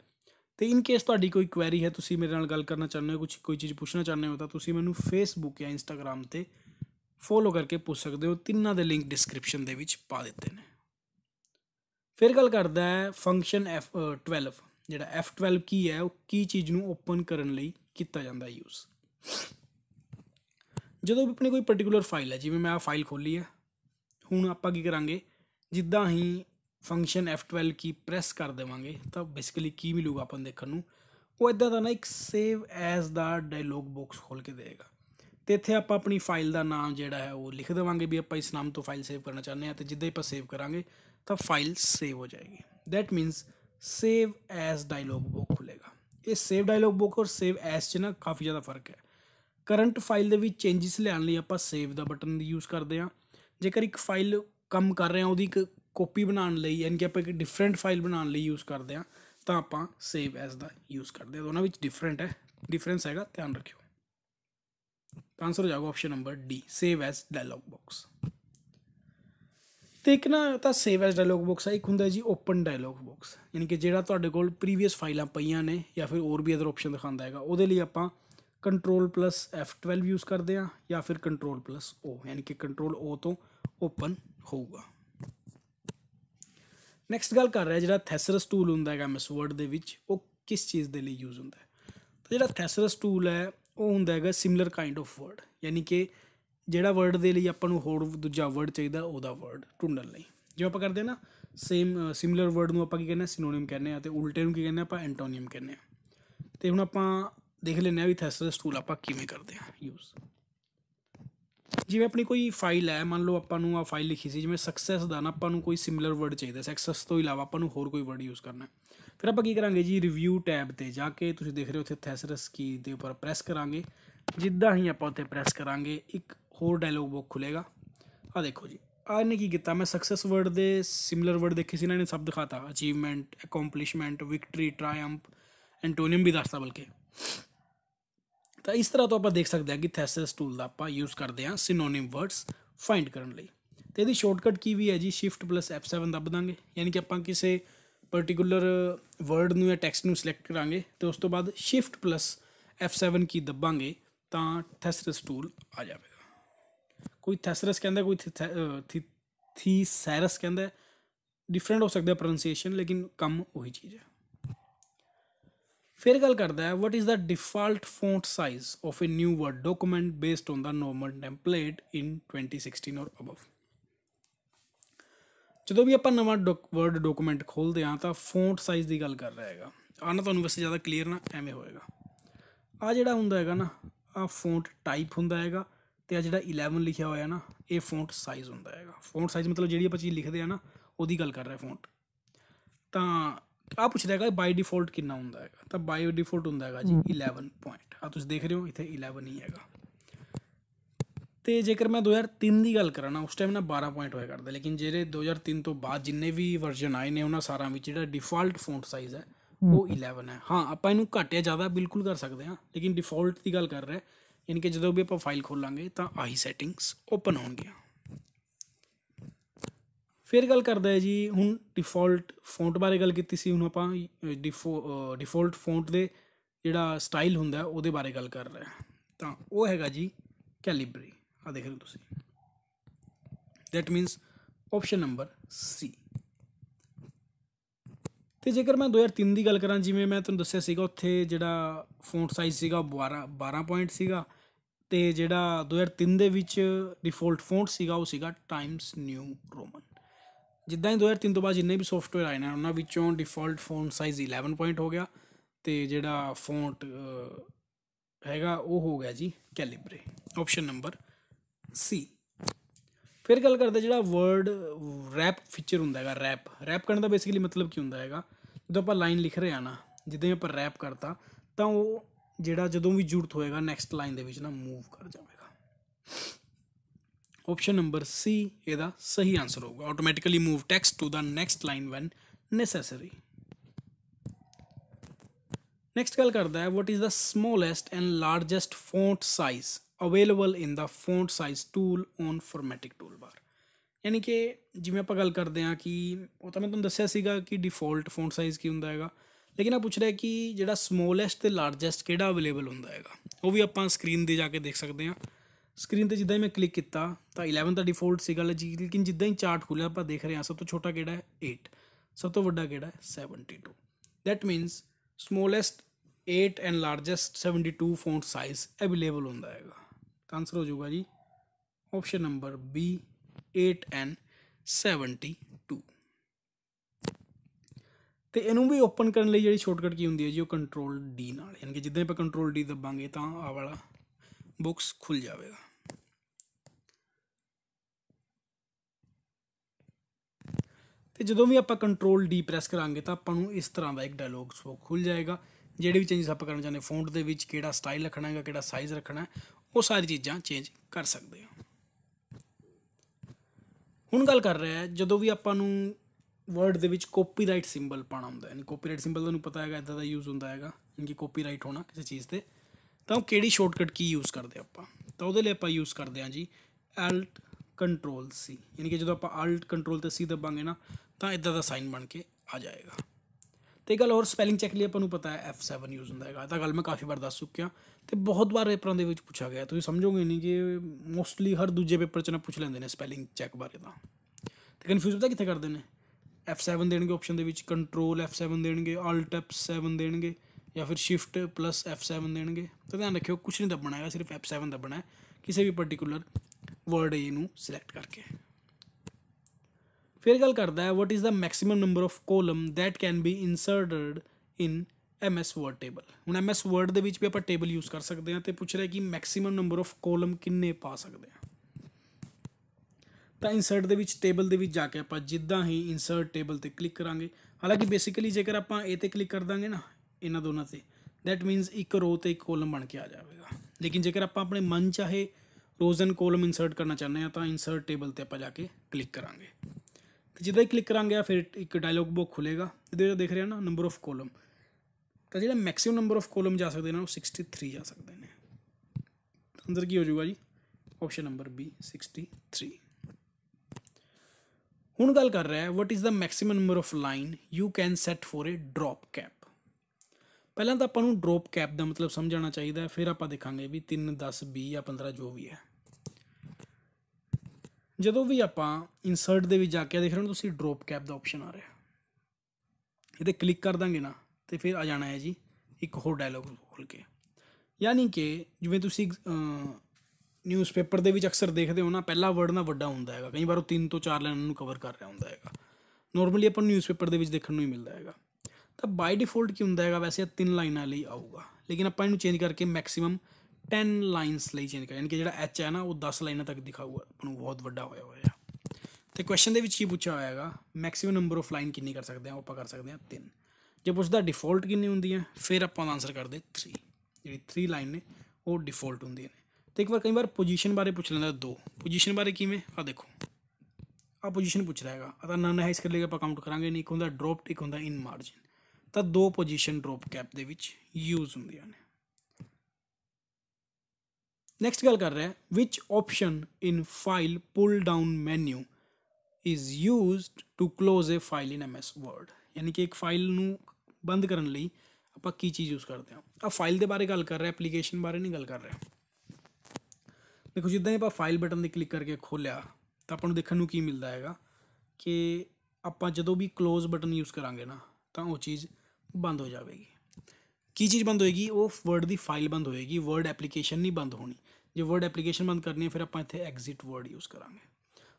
ਤੇ ਇਨ ਕੇਸ ਤੁਹਾਡੀ ਕੋਈ ਕੁਐਰੀ ਹੈ ਤੁਸੀਂ ਮੇਰੇ ਨਾਲ ਗੱਲ ਕਰਨਾ ਚਾਹੁੰਦੇ ਹੋ ਕੁਝ ਕੋਈ ਚੀਜ਼ ਪੁੱਛਣਾ ਚਾਹੁੰਦੇ ਹੋ ਤਾਂ ਤੁਸੀਂ ਮੈਨੂੰ ਫੇਸਬੁੱਕ ਜਾਂ ਇੰਸਟਾਗ੍ਰam ਤੇ ਫੋਲੋ ਕਰਕੇ ਪੁੱਛ ਸਕਦੇ ਹੋ ਤਿੰਨਾਂ ਦੇ ਲਿੰਕ ਡਿਸਕ੍ਰਿਪਸ਼ਨ ਦੇ ਵਿੱਚ ਪਾ ਦਿੱਤੇ ਨੇ ਫਿਰ ਗੱਲ ਕਰਦਾ ਹੈ ਫੰਕਸ਼ਨ F12 ਜਿਹੜਾ F12 ਕੀ ਹੈ ਉਹ ਕੀ ਚੀਜ਼ ਨੂੰ ਓਪਨ ਕਰਨ ਲਈ ਕੀਤਾ ਜਾਂਦਾ ਯੂਜ਼ ਜਦੋਂ ਵੀ ਆਪਣੀ ਕੋਈ ਪਾਰਟਿਕੂਲਰ ਫਾਈਲ ਹੈ ਜਿਵੇਂ ਮੈਂ ਆ ਫਾਈਲ ਖੋਲੀ ਹੈ ਹੁਣ ਆਪਾਂ ਕੀ ਕਰਾਂਗੇ ਜਿੱਦਾਂ ਹੀ ਫੰਕਸ਼ਨ F12 ਕੀ ਪ੍ਰੈਸ ਕਰ ਦੇਵਾਂਗੇ ਤਾਂ ਬੇਸਿਕਲੀ ਕੀ ਮਿਲੂਗਾ ਆਪਾਂ ਦੇਖਣ ਨੂੰ ਉਹ ਇਦਾਂ ਦਾ ਨਾ ਇੱਕ ਸੇਵ ਐਸ ਦਾ ਡਾਇਲੋਗ ਬਾਕਸ ਖੋਲ ਕੇ ਦੇਗਾ ਤੇ ਇੱਥੇ ਆਪਾਂ ਆਪਣੀ ਫਾਈਲ ਦਾ ਨਾਮ ਜਿਹੜਾ ਹੈ ਉਹ ਲਿਖ ਦੇਵਾਂਗੇ ਵੀ ਆਪਾਂ ਇਸ ਨਾਮ ਤੋਂ ਫਾਈਲ ਸੇਵ ਕਰਨਾ ਚਾਹੁੰਦੇ ਆ ਤੇ ਜਿੱਦਾਂ ਹੀ ਆਪਾਂ ਸੇਵ ਕਰਾਂਗੇ ਤਾਂ ਫਾਈਲ ਸੇਵ हो जाएगी that means save as dialog book खुलेगा ਇਹ ਸੇਵ ਡਾਇਲੌਗ ਬੁੱਕ ਔਰ ਸੇਵ ਐਸ 'ਚ ਨਾ ਕਾਫੀ ਜ਼ਿਆਦਾ ਫਰਕ ਹੈ ਕਰੰਟ ਫਾਈਲ ਦੇ ਵਿੱਚ ਚੇਂजेस ਲਿਆਉਣ ਲਈ ਆਪਾਂ ਸੇਵ ਦਾ ਬਟਨ ਦੀ ਯੂਜ਼ ਕਰਦੇ ਹਾਂ ਜੇਕਰ ਇੱਕ ਫਾਈਲ ਕੰਮ ਕਰ ਰਹੇ ਹਾਂ ਉਹਦੀ ਇੱਕ ਕਾਪੀ ਬਣਾਉਣ ਲਈ ਯਾਨੀ ਕਿ ਆਪਾਂ ਇੱਕ ਡਿਫਰੈਂਟ ਫਾਈਲ ਬਣਾਉਣ ਲਈ ਯੂਜ਼ ਕਰਦੇ ਹਾਂ ਤਾਂ ਆਪਾਂ ਸੇਵ ਐਸ ਦਾ ਯੂਜ਼ ਕਰਦੇ ਹਾਂ ਦੋਨਾਂ ਵਿੱਚ ਡਿਫਰੈਂਟ ਹੈ ਡਿਫਰੈਂਸ ਹੈਗਾ ਧਿਆਨ ਰੱਖਿਓ ਆਨਸਰ ਹੋ ਜਾਊਗਾ option number D save as dialog box ਤੇ ਇੱਕ ਨਾ ਤਾਂ ਸੇਵ ਐਸ ਡਾਇਲੌਗ ਬਾਕਸ ਆ ਇੱਕ ਹੁੰਦਾ ਜੀ ਓਪਨ ਡਾਇਲੌਗ ਬਾਕਸ ਯਾਨੀ ਕਿ ਜਿਹੜਾ ਤੁਹਾਡੇ ਕੋਲ ਪ੍ਰੀਵੀਅਸ ਫਾਈਲਾਂ ਪਈਆਂ ਨੇ ਜਾਂ ਫਿਰ ਹੋਰ ਵੀ ਅਦਰ ਆਪਸ਼ਨ ਦਿਖਾਉਂਦਾ ਹੈਗਾ ਉਹਦੇ ਲਈ ਆਪਾਂ ਕੰਟਰੋਲ ਪਲੱਸ F12 ਯੂਜ਼ ਕਰਦੇ ਆ ਜਾਂ ਫਿਰ ਕੰਟਰੋਲ ਪਲੱਸ O ਯਾਨੀ ਕਿ ਕੰਟਰੋਲ O ਤੋਂ ਓਪਨ ਹੋਊਗਾ ਨੈਕਸਟ ਗੱਲ ਕਰ ਰਿਹਾ ਜਿਹੜਾ ਥੈਸਰਸ ਟੂਲ ਹੁੰਦਾ ਹੈਗਾ ਮਿਸ ਵਰਡ ਦੇ ਵਿੱਚ ਉਹ ਕਿਸ ਚੀਜ਼ ਦੇ ਲਈ ਯੂਜ਼ ਹੁੰਦਾ ਹੈ ਤਾਂ ਜਿਹੜਾ ਥੈਸਰਸ ਟੂਲ ਹੈ ਉਹ ਹੁੰਦਾ ਹੈਗਾ ਸਿਮਿਲਰ ਕਾਈਂਡ ਆਫ ਵਰਡ ਯਾਨੀ ਕਿ ਜਿਹੜਾ ਵਰਡ ਦੇ ਲਈ ਆਪਾਂ ਨੂੰ ਹੋਰ ਦੂਜਾ ਵਰਡ ਚਾਹੀਦਾ ਉਹਦਾ ਵਰਡ ਢੂੰਡਣ ਲਈ ਜੇ ਆਪਾਂ ਕਰਦੇ ਨਾ ਸੇਮ ਸਿਮਿਲਰ ਵਰਡ ਨੂੰ ਆਪਾਂ ਕੀ ਕਹਿੰਦੇ ਆ ਸਿਨੋਨਿਮ ਕਹਿੰਦੇ ਆ ਤੇ ਉਲਟੇ ਨੂੰ ਕੀ ਕਹਿੰਦੇ ਆ ਆਪਾਂ ਐਂਟੋਨੀਮ ਕਹਿੰਦੇ ਆ ਤੇ ਹੁਣ ਆਪਾਂ ਦੇਖ ਲੈਂਦੇ ਆ ਵੀ ਥੈਸਰਸ ਟੂਲ ਆਪਾਂ ਕਿਵੇਂ ਕਰਦੇ ਆ ਯੂਜ਼ ਜਿਵੇਂ ਆਪਣੀ ਕੋਈ ਫਾਈਲ ਹੈ ਮੰਨ ਲਓ ਆਪਾਂ ਨੂੰ ਆ ਫਾਈਲ ਲਿਖੀ ਸੀ ਜਿਵੇਂ ਸਕਸੈਸ ਦਾ ਨਾ ਆਪਾਂ ਨੂੰ ਕੋਈ ਸਿਮਿਲਰ ਵਰਡ ਚਾਹੀਦਾ ਸਕਸੈਸ ਤੋਂ ਇਲਾਵਾ ਆਪਾਂ ਨੂੰ ਹੋਰ ਕੋਈ ਵਰਡ ਯੂਜ਼ ਕਰਨਾ ਫਿਰ ਆਪਾਂ ਕੀ ਕਰਾਂਗੇ ਜੀ ਰਿਵਿਊ ਟੈਬ ਤੇ ਜਾ ਕੇ ਤੁਸੀਂ ਦੇਖ ਰਹੇ ਹੋ ਉੱਥੇ ਥੈਸਰਸ ਕੀ ਦੇ ਉੱਪਰ ਪ੍ਰੈਸ ਕਰਾਂਗੇ ਜਿੱਦਾਂ ਹੀ ਆਪਾਂ ਉੱਥੇ ਪ੍ਰੈਸ ਕਰਾਂਗੇ ਇੱਕ કોર ડાયલોગ બખ ખુલેગા આ દેખો જી આને કી ગીતા મે સક્સેસ વર્ડ દે સિમિલર વર્ડ દે કે સિને શબ્દ ખતા achievement accomplishment victory triumph antonym બી દેસા બલકે તો ઇસ તરહ તો આપા દેખ સકતે હે કે થેસિસ ટૂલ લાપા યુઝ કર દેયા સિનોનિમ વર્ડ્સ ફાઇન્ડ કરન લિ તે ઇધી શોર્ટકટ કી ભી હે જી શિફ્ટ પ્લસ F7 દબ દંગે યાની કે આપા કિસ પર્ટીક્યુલર વર્ડ નુ એ ટેક્સ્ટ નુ સિલેક્ટ કરાંગે તો ઉસ તો બાદ શિફ્ટ પ્લસ F7 કી દબાંગે તા થેસિસ ટૂલ આ જા ਕੋਈ ਥੈਸਰਸ ਕਹਿੰਦਾ ਕੋਈ ਸੈਰਸ ਕਹਿੰਦਾ ਡਿਫਰੈਂਟ ਹੋ ਸਕਦਾ ਪ੍ਰੋਨੰਸੀਏਸ਼ਨ ਲੇਕਿਨ ਕੰਮ ਉਹੀ ਚੀਜ਼ ਹੈ ਫਿਰ ਗੱਲ ਕਰਦਾ ਹੈ what is the default font size of a new Word document based on the normal template in 2016 or above ਜਦੋਂ ਵੀ ਆਪਾਂ ਨਵਾਂ ਵਰਡ ਡਾਕੂਮੈਂਟ ਖੋਲਦੇ ਆ ਤਾਂ ਫੌਂਟ ਸਾਈਜ਼ ਦੀ ਗੱਲ ਕਰ ਰਿਹਾ ਹੈਗਾ ਆ ਨਾ ਤੁਹਾਨੂੰ ਵੈਸੇ ਜ਼ਿਆਦਾ ਕਲੀਅਰ ਨਾ ਐਵੇਂ ਹੋਏਗਾ ਆ ਜਿਹੜਾ ਹੁੰਦਾ ਹੈਗਾ ਨਾ ਆ ਫੌਂਟ ਟਾਈਪ ਹੁੰਦਾ ਹੈਗਾ ਤੇ ਆ ਜਿਹੜਾ 11 ਲਿਖਿਆ ਹੋਇਆ ਨਾ ਇਹ ਫੌਂਟ ਸਾਈਜ਼ ਹੁੰਦਾ ਹੈਗਾ ਫੌਂਟ ਸਾਈਜ਼ ਮਤਲਬ ਜਿਹੜੀ ਆਪਾਂ ਚੀਜ਼ ਲਿਖਦੇ ਆ ਨਾ ਉਹਦੀ ਗੱਲ ਕਰ ਰਿਹਾ ਫੌਂਟ ਤਾਂ ਆ ਪੁੱਛ ਰਿਹਾ ਹੈਗਾ ਬਾਈ ਡਿਫਾਲਟ ਕਿੰਨਾ ਹੁੰਦਾ ਹੈਗਾ ਤਾਂ ਬਾਈ ਡਿਫਾਲਟ ਹੁੰਦਾ ਹੈਗਾ ਜੀ 11 ਪੁਆਇੰਟ ਆ ਤੁਸੀਂ ਦੇਖ ਰਹੇ ਹੋ ਇੱਥੇ 11 ਹੀ ਹੈਗਾ ਤੇ ਜੇਕਰ ਮੈਂ 2003 ਦੀ ਗੱਲ ਕਰਾਂ ਨਾ ਉਸ ਟਾਈਮ ਨਾ 12 ਪੁਆਇੰਟ ਹੋਇਆ ਕਰਦਾ ਲੇਕਿਨ ਜਿਹੜੇ 2003 ਤੋਂ ਬਾਅਦ ਜਿੰਨੇ ਵੀ ਵਰਜ਼ਨ ਆਏ ਨੇ ਉਹਨਾਂ ਸਾਰਾਂ ਵਿੱਚ ਜਿਹੜਾ ਡਿਫਾਲਟ ਫੌਂਟ ਸਾਈਜ਼ ਹੈ ਉਹ 11 ਹੈ ਹਾਂ ਆਪਾਂ ਇਹਨੂੰ ਘਟਿਆ ਜ਼ਿਆਦਾ ਬਿਲਕੁਲ ਕਰ ਸਕਦੇ ਹਾਂ ਲੇਕਿਨ ਡਿਫਾਲਟ ਦੀ ਗੱਲ ਕਰ ਰਿਹਾ ਯਾਨੀ ਕਿ ਜਦੋਂ ਵੀ ਆਪਾਂ ਫਾਈਲ ਖੋਲਾਂਗੇ ਤਾਂ ਆਹੀ ਸੈਟਿੰਗਸ ਓਪਨ ਹੋਣਗੀਆਂ ਫਿਰ ਗੱਲ ਕਰਦਾ ਹੈ ਜੀ ਹੁਣ ਡਿਫਾਲਟ ਫੌਂਟ ਬਾਰੇ ਗੱਲ ਕੀਤੀ ਸੀ ਹੁਣ ਆਪਾਂ ਡਿਫਾਲਟ ਫੌਂਟ ਦੇ ਜਿਹੜਾ ਸਟਾਈਲ ਹੁੰਦਾ ਉਹਦੇ ਬਾਰੇ ਗੱਲ ਕਰ ਰਹੇ ਹਾਂ ਤਾਂ ਉਹ ਹੈਗਾ ਜੀ ਕੈਲੀਬਰੀ ਆ ਦੇਖ ਰਹੇ ਤੁਸੀਂ that means option number C ਤੇ ਜੇਕਰ ਮੈਂ 2003 ਦੀ ਗੱਲ ਕਰਾਂ ਜਿਵੇਂ ਮੈਂ ਤੁਹਾਨੂੰ ਦੱਸਿਆ ਸੀਗਾ ਉੱਥੇ ਜਿਹੜਾ ਫੌਂਟ ਸਾਈਜ਼ ਸੀਗਾ 12 12 ਪੁਆਇੰਟ ਸੀਗਾ ਤੇ ਜਿਹੜਾ 2003 ਦੇ ਵਿੱਚ ਡਿਫਾਲਟ ਫੌਂਟ ਸੀਗਾ ਉਹ ਸੀਗਾ ਟਾਈਮਸ ਨਿਊ ਰੋਮਨ ਜਿੱਦਾਂ ਹੀ 2003 ਤੋਂ ਬਾਅਦ ਜਿੰਨੇ ਵੀ ਸੌਫਟਵੇਅਰ ਆਏ ਨੇ ਉਹਨਾਂ ਵਿੱਚੋਂ ਡਿਫਾਲਟ ਫੌਂਟ ਸਾਈਜ਼ 11 ਪੁਆਇੰਟ ਹੋ ਗਿਆ ਤੇ ਜਿਹੜਾ ਫੌਂਟ ਹੈਗਾ ਉਹ ਹੋ ਗਿਆ ਜੀ ਕੈਲੀਬਰੇ ਆਪਸ਼ਨ ਨੰਬਰ ਸੀ ਫਿਰ ਗੱਲ ਕਰਦੇ ਜਿਹੜਾ ਵਰਡ ਰੈਪ ਫੀਚਰ ਹੁੰਦਾ ਹੈਗਾ ਰੈਪ ਰੈਪ ਕਰਨ ਦਾ ਬੇਸਿਕਲੀ ਮਤਲਬ ਕੀ ਹੁੰਦਾ ਹੈਗਾ ਜਦੋਂ ਆਪਾਂ ਲਾਈਨ ਲਿਖ ਰਹੇ ਆ ਨਾ ਜਿੱਦਾਂ ਆਪਾਂ ਰੈਪ ਕਰਤਾ ਤਾਂ ਉਹ ਜਿਹੜਾ ਜਦੋਂ ਵੀ ਜ਼ਰੂਰਤ ਹੋਏਗਾ ਨੈਕਸਟ ਲਾਈਨ ਦੇ ਵਿੱਚ ਨਾ ਮੂਵ ਕਰ ਜਾਵੇਗਾ ਆਪਸ਼ਨ ਨੰਬਰ ਸੀ ਇਹਦਾ ਸਹੀ ਆਨਸਰ ਹੋਊਗਾ automatically move text to the next line when necessary next ਗੱਲ ਕਰਦਾ ਹੈ what is the smallest and largest font size available in the font size tool on formatting tool bar ਯਾਨੀ ਕਿ ਜਿਵੇਂ ਆਪਾਂ ਗੱਲ ਕਰਦੇ ਹਾਂ ਕਿ ਉਹ ਤਾਂ ਮੈਂ ਤੁਹਾਨੂੰ ਦੱਸਿਆ ਸੀਗਾ ਕਿ ਡਿਫਾਲਟ ਫੌਂਟ ਸਾਈਜ਼ ਕੀ ਹੁੰਦਾ ਹੈਗਾ ਲੇਕਿਨ ਆ ਪੁੱਛ ਰਿਹਾ ਕਿ ਜਿਹੜਾ ਸਮੋਲੈਸਟ ਤੇ ਲਾਰਜੈਸਟ ਕਿਹੜਾ ਅਵੇਲੇਬਲ ਹੁੰਦਾ ਹੈਗਾ ਉਹ ਵੀ ਆਪਾਂ ਸਕਰੀਨ ਤੇ ਜਾ ਕੇ ਦੇਖ ਸਕਦੇ ਹਾਂ ਸਕਰੀਨ ਤੇ ਜਿੱਦਾਂ ਹੀ ਮੈਂ ਕਲਿੱਕ ਕੀਤਾ ਤਾਂ 11 ਤਾਂ ਡਿਫਾਲਟ ਸੀਗਾ ਲੇਕਿਨ ਜਿੱਦਾਂ ਹੀ ਚਾਰਟ ਖੁੱਲਿਆ ਆਪਾਂ ਦੇਖ ਰਹੇ ਹਾਂ ਸਭ ਤੋਂ ਛੋਟਾ ਕਿਹੜਾ ਹੈ 8 ਸਭ ਤੋਂ ਵੱਡਾ ਕਿਹੜਾ ਹੈ 72 that means smallest 8 and largest 72 font size available ਹੁੰਦਾ ਹੈਗਾ ਤਾਂ ਆਨਸਰ ਹੋ ਜਾਊਗਾ ਜੀ ਆਪਸ਼ਨ ਨੰਬਰ B 8 ਐਂਡ 72 ਤੇ ਇਹਨੂੰ ਵੀ ਓਪਨ ਕਰਨ ਲਈ ਜਿਹੜੀ ਸ਼ਾਰਟਕਟ ਕੀ ਹੁੰਦੀ ਹੈ ਜੀ ਉਹ ਕੰਟਰੋਲ ਡੀ ਨਾਲ ਯਾਨੀ ਕਿ ਜਿੱਦਾਂ ਆਪਾਂ ਕੰਟਰੋਲ ਡੀ ਦਬਾਂਗੇ ਤਾਂ ਆ ਵਾਲਾ ਬਾਕਸ ਖੁੱਲ ਜਾਵੇਗਾ ਤੇ ਜਦੋਂ ਵੀ ਆਪਾਂ ਕੰਟਰੋਲ ਡੀ ਪ੍ਰੈਸ ਕਰਾਂਗੇ ਤਾਂ ਆਪਾਂ ਨੂੰ ਇਸ ਤਰ੍ਹਾਂ ਦਾ ਇੱਕ ਡਾਇਲੌਗ ਬਾਕਸ ਖੁੱਲ ਜਾਏਗਾ ਜਿਹੜੇ ਵੀ ਚੇਂਜਸ ਆਪਾਂ ਕਰਨਾ ਚਾਹੁੰਦੇ ਫੌਂਟ ਦੇ ਵਿੱਚ ਕਿਹੜਾ ਸਟਾਈਲ ਰੱਖਣਾ ਹੈਗਾ ਕਿਹੜਾ ਸਾਈਜ਼ ਰੱਖਣਾ ਉਹ ਸਾਰੀ ਚੀਜ਼ਾਂ ਚੇਂਜ ਕਰ ਸਕਦੇ ਹਾਂ ਹੁਣ ਗੱਲ ਕਰ ਰਿਹਾ ਜਦੋਂ ਵੀ ਆਪਾਂ ਨੂੰ ਵਰਡ ਦੇ ਵਿੱਚ ਕਾਪੀਰਾਈਟ ਸਿੰਬਲ ਪਾਣਾ ਹੁੰਦਾ ਹੈ ਯਾਨੀ ਕਾਪੀਰਾਈਟ ਸਿੰਬਲ ਤੁਹਾਨੂੰ ਪਤਾ ਹੈਗਾ ਇਦਾਂ ਦਾ ਯੂਜ਼ ਹੁੰਦਾ ਹੈਗਾ ਕਿ ਕਾਪੀਰਾਈਟ ਹੋਣਾ ਕਿਸੇ ਚੀਜ਼ ਤੇ ਤਾਂ ਉਹ ਕਿਹੜੀ ਸ਼ਾਰਟਕਟ ਕੀ ਯੂਜ਼ ਕਰਦੇ ਆਪਾਂ ਤਾਂ ਉਹਦੇ ਲਈ ਆਪਾਂ ਯੂਜ਼ ਕਰਦੇ ਹਾਂ ਜੀ ਐਲਟ ਕੰਟਰੋਲ ਸੀ ਯਾਨੀ ਕਿ ਜਦੋਂ ਆਪਾਂ ਐਲਟ ਕੰਟਰੋਲ ਤੇ ਸੀ ਦਬਾਂਗੇ ਨਾ ਤਾਂ ਇਦਾਂ ਦਾ ਸਾਈਨ ਬਣ ਕੇ ਆ ਜਾਏਗਾ ਤੇ ਗੱਲ ਹੋਰ ਸਪੈਲਿੰਗ ਚੈੱਕ ਲਈ ਆਪਾਂ ਨੂੰ ਪਤਾ ਹੈ F7 ਯੂਜ਼ ਹੁੰਦਾ ਹੈਗਾ ਤਾਂ ਗੱਲ ਮੈਂ ਕਾਫੀ ਵਾਰ ਦੱਸ ਚੁੱਕਿਆ ਤੇ ਬਹੁਤ ਵਾਰ ਪੇਪਰਾਂ ਦੇ ਵਿੱਚ ਪੁੱਛਿਆ ਗਿਆ ਤੁਸੀਂ ਸਮਝੋਗੇ ਨਹੀਂ ਕਿ ਮੋਸਟਲੀ ਹਰ ਦੂਜੇ ਪੇਪਰ 'ਚ ਨਾ ਪੁੱਛ ਲੈਂਦੇ ਨੇ ਸਪੈਲਿੰਗ ਚੈੱਕ ਬਾਰੇ ਤਾਂ ਤੇ ਕਨਫਿਊਜ਼ ਪਤਾ ਕਿੱਥੇ ਕਰਦੇ ਨੇ F7 ਦੇਣਗੇ ਆਪਸ਼ਨ ਦੇ ਵਿੱਚ ਕੰਟਰੋਲ F7 ਦੇਣਗੇ ਆਲਟ F7 ਦੇਣਗੇ ਜਾਂ ਫਿਰ ਸ਼ਿਫਟ ਪਲੱਸ F7 ਦੇਣਗੇ ਤਾਂ ਧਿਆਨ ਰੱਖਿਓ ਕੁਝ ਨਹੀਂ ਦੱਬਣਾ ਹੈਗਾ ਸਿਰਫ F7 ਦੱਬਣਾ ਹੈ ਕਿਸੇ ਵੀ ਪਾਰਟਿਕੂਲਰ ਵਰਡ A ਨੂੰ ਸਿਲੈਕਟ ਕਰਕੇ ਫਿਰ ਗੱਲ ਕਰਦਾ ਹੈ what is the maximum number of column that can be inserted in MS Word table ਹੁਣ MS Word ਦੇ ਵਿੱਚ ਵੀ ਆਪਾਂ ਟੇਬਲ ਯੂਜ਼ ਕਰ ਸਕਦੇ ਹਾਂ ਤੇ ਪੁੱਛ ਰਿਹਾ ਕਿ ਮੈਕਸਿਮਮ ਨੰਬਰ ਆਫ ਕਾਲਮ ਕਿੰਨੇ ਪਾ ਸਕਦੇ ਹਾਂ ਤਾਂ ਇਨਸਰਟ ਦੇ ਵਿੱਚ ਟੇਬਲ ਦੇ ਵਿੱਚ ਜਾ ਕੇ ਆਪਾਂ ਜਿੱਦਾਂ ਹੀ ਇਨਸਰਟ ਟੇਬਲ ਤੇ ਕਲਿੱਕ ਕਰਾਂਗੇ ਹਾਲਾਂਕਿ ਬੇਸਿਕਲੀ ਜੇਕਰ ਆਪਾਂ ਇਹ ਤੇ ਕਲਿੱਕ ਕਰ ਦਾਂਗੇ ਨਾ ਇਹਨਾਂ ਦੋਨਾਂ ਤੇ ਥੈਟ ਮੀਨਸ ਇੱਕ ਰੋ ਤੇ ਇੱਕ ਕਾਲਮ ਬਣ ਕੇ ਆ ਜਾਵੇਗਾ ਲੇਕਿਨ ਜੇਕਰ ਆਪਾਂ ਆਪਣੇ ਮਨ ਚਾਹੇ ਰੋਜ਼ ਐਂਡ ਕਾਲਮ ਇਨਸਰਟ ਕਰਨਾ ਚਾਹੁੰਦੇ ਆ ਤਾਂ ਇਨਸਰਟ ਟੇਬਲ ਤੇ ਆਪਾਂ ਜਾ ਕੇ ਕਲਿੱਕ ਕਰਾਂਗੇ ਤੇ ਜਿੱਦਾਂ ਹੀ ਕਲਿੱਕ ਕਰਾਂਗੇ ਆ ਫਿਰ ਇੱਕ ਡਾਇਲੌਗ ਬਾਕਸ ਖੁੱਲੇਗਾ ਇਹਦੇ ਦੇਖ ਰਹੇ ਆ ਨਾ ਨੰਬਰ ਆਫ ਕਾਲਮ ਤਾਂ ਜਿਹੜਾ ਮੈਕਸਿਮਮ ਨੰਬਰ ਆਫ ਕਾਲਮ ਜਾ ਸਕਦੇ ਨੇ ਉਹ 63 ਜਾ ਸਕਦੇ ਨੇ ਅੰਦਰ ਕੀ ਹੋ ਜਾਊਗਾ ਜੀ ਆਪਸ਼ਨ ਨੰਬਰ ਬੀ 63 ਹੁਣ ਗੱਲ ਕਰ ਰਿਹਾ ਹੈ what is the maximum number of line you can set for a drop cap ਪਹਿਲਾਂ ਤਾਂ ਆਪਾਂ ਨੂੰ ਡ੍ਰੌਪ ਕੈਪ ਦਾ ਮਤਲਬ ਸਮਝਣਾ ਚਾਹੀਦਾ ਹੈ ਫਿਰ ਆਪਾਂ ਦੇਖਾਂਗੇ ਵੀ 3 10 20 ਜਾਂ 15 ਜੋ ਵੀ ਹੈ ਜਦੋਂ ਵੀ ਆਪਾਂ ਇਨਸਰਟ ਦੇ ਵਿੱਚ ਜਾ ਕੇ ਦੇਖ ਰਹੇ ਹਾਂ ਤੁਸੀਂ ਡ੍ਰੌਪ ਕੈਪ ਦਾ ਆਪਸ਼ਨ ਆ ਰਿਹਾ ਇਹਦੇ ਕਲਿੱਕ ਕਰ ਦਾਂਗੇ ਨਾ ਤੇ ਫਿਰ ਆ ਜਾਣਾ ਹੈ ਜੀ ਇੱਕ ਹੋਰ ਡਾਇਲੌਗ ਖੁੱਲ ਕੇ ਯਾਨੀ ਕਿ ਜਿਵੇਂ ਤੁਸੀਂ ਨਿਊਜ਼ਪੇਪਰ ਦੇ ਵਿੱਚ ਅਕਸਰ ਦੇਖਦੇ ਹੋ ਨਾ ਪਹਿਲਾ ਵਰਡ ਨਾ ਵੱਡਾ ਹੁੰਦਾ ਹੈਗਾ ਕਈ ਵਾਰ ਉਹ 3 ਤੋਂ 4 ਲਾਈਨਾਂ ਨੂੰ ਕਵਰ ਕਰ ਰਿਹਾ ਹੁੰਦਾ ਹੈਗਾ ਨਾਰਮਲੀ ਆਪਾਂ ਨਿਊਜ਼ਪੇਪਰ ਦੇ ਵਿੱਚ ਦੇਖਣ ਨੂੰ ਹੀ ਮਿਲਦਾ ਹੈਗਾ ਤਾਂ ਬਾਈ ਡਿਫਾਲਟ ਕੀ ਹੁੰਦਾ ਹੈਗਾ ਵੈਸੇ 3 ਲਾਈਨਾਂ ਲਈ ਆਊਗਾ ਲੇਕਿਨ ਆਪਾਂ ਇਹਨੂੰ ਚੇਂਜ ਕਰਕੇ ਮੈਕਸਿਮਮ 10 ਲਾਈਨਸ ਲਈ ਚੇਂਜ ਕਰ ਯਾਨੀ ਕਿ ਜਿਹੜਾ ਐਚ ਹੈ ਨਾ ਉਹ 10 ਲਾਈਨਾਂ ਤੱਕ ਦਿਖਾਊਗਾ ਆਪਾਂ ਨੂੰ ਬਹੁਤ ਵੱਡਾ ਹੋਇਆ ਹੋਇਆ ਹੈ ਤੇ ਕੁਐਸਚਨ ਦੇ ਵਿੱਚ ਕੀ ਪੁੱਛਿਆ ਹੋਇਆ ਹੈਗਾ ਮੈਕਸਿਮਮ ਨੰਬਰ ਆਫ ਲਾਈਨ ਕਿੰਨੀ ਕਰ ਸਕਦੇ ਆ ਆਪਾਂ ਕਰ ਸਕਦੇ ਆ 3 ਜੇ ਪੁੱਛਦਾ ਡਿਫਾਲਟ ਕਿੰਨੀ ਹੁੰਦੀ ਹੈ ਫਿਰ ਆਪਾਂ ਆਨਸਰ ਕਰਦੇ 3 ਜਿਹੜੀ 3 ਲਾਈਨ ਨੇ ਉਹ ਡਿਫਾਲਟ ਹੁੰਦੀ ਹੈ ਤੇ ਇੱਕ ਵਾਰ ਕਈ ਵਾਰ ਪੋਜੀਸ਼ਨ ਬਾਰੇ ਪੁੱਛ ਲੈਂਦਾ ਦੋ ਪੋਜੀਸ਼ਨ ਬਾਰੇ ਕਿਵੇਂ ਆ ਦੇਖੋ ਆ ਪੋਜੀਸ਼ਨ ਪੁੱਛ ਰਿਹਾ ਹੈਗਾ ਤਾਂ ਨਨ ਹੈ ਇਸ ਕਰ ਲਈ ਆਪਾਂ ਕਾਊਂਟ ਕਰਾਂਗੇ ਨਹੀਂ ਇੱਕ ਹੁੰਦਾ ਡ੍ਰੌਪ ਇੱਕ ਹੁੰਦਾ ਇਨ ਮਾਰਜਨ ਤਾਂ ਦੋ ਪੋਜੀਸ਼ਨ ਡ੍ਰੌਪ ਕੈਪ ਦੇ ਵਿੱਚ ਯੂਜ਼ ਹੁੰਦੀਆਂ ਨੇ ਨੈਕਸਟ ਗੱਲ ਕਰ ਰਿਹਾ ਹੈ which option in file pull down menu is used to close a file in MS Word ਯਾਨੀ ਕਿ ਇੱਕ ਫਾਈਲ ਨੂੰ ਬੰਦ ਕਰਨ ਲਈ ਆਪਾਂ ਕੀ ਚੀਜ਼ ਯੂਜ਼ ਕਰਦੇ ਹਾਂ ਆ ਫਾਈਲ ਦੇ ਬਾਰੇ ਗੱਲ ਕਰ ਰਿਹਾ ਐਪਲੀਕੇਸ਼ਨ ਬਾਰੇ ਨਹੀਂ ਗੱਲ ਕਰ ਰਿਹਾ ਦੇਖੋ ਜਿੱਦਾਂ ਹੀ ਆਪਾਂ ਫਾਈਲ ਬਟਨ ਤੇ ਕਲਿੱਕ ਕਰਕੇ ਖੋਲਿਆ ਤਾਂ ਆਪਾਂ ਨੂੰ ਦੇਖਣ ਨੂੰ ਕੀ ਮਿਲਦਾ ਹੈਗਾ ਕਿ ਆਪਾਂ ਜਦੋਂ ਵੀ ক্লোਜ਼ ਬਟਨ ਯੂਜ਼ ਕਰਾਂਗੇ ਨਾ ਤਾਂ ਉਹ ਚੀਜ਼ ਬੰਦ ਹੋ ਜਾਵੇਗੀ ਕੀ ਚੀਜ਼ ਬੰਦ ਹੋਏਗੀ ਉਹ ਵਰਡ ਦੀ ਫਾਈਲ ਬੰਦ ਹੋਏਗੀ ਵਰਡ ਐਪਲੀਕੇਸ਼ਨ ਨਹੀਂ ਬੰਦ ਹੋਣੀ ਜੇ ਵਰਡ ਐਪਲੀਕੇਸ਼ਨ ਬੰਦ ਕਰਨੀ ਹੈ ਫਿਰ ਆਪਾਂ ਇੱਥੇ ਐਗਜ਼ਿਟ ਵਰਡ ਯੂਜ਼ ਕਰਾਂਗੇ